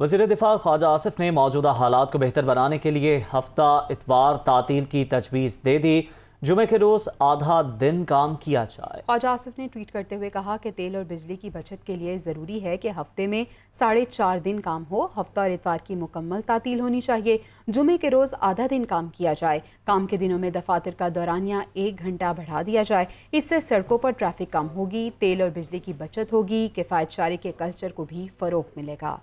वजीर दिफा ख्वाजा आसिफ ने मौजूदा हालात को बेहतर बनाने के लिए हफ्ता इतवार तातील की तजवीज़ दे दी जुमे के रोज़ आधा दिन काम किया जाए ख्वाजा आसिफ ने ट्वीट करते हुए कहा कि तेल और बिजली की बचत के लिए ज़रूरी है कि हफ्ते में साढ़े चार दिन काम हो हफ्ता और इतवार की मुकम्मल तातील होनी चाहिए जुमे के रोज़ आधा दिन काम किया जाए काम के दिनों में दफातर का दौरानिया एक घंटा बढ़ा दिया जाए इससे सड़कों पर ट्रैफिक कम होगी तेल और बिजली की बचत होगी किफ़ायत शारी के कल्चर को भी फ़रोग मिलेगा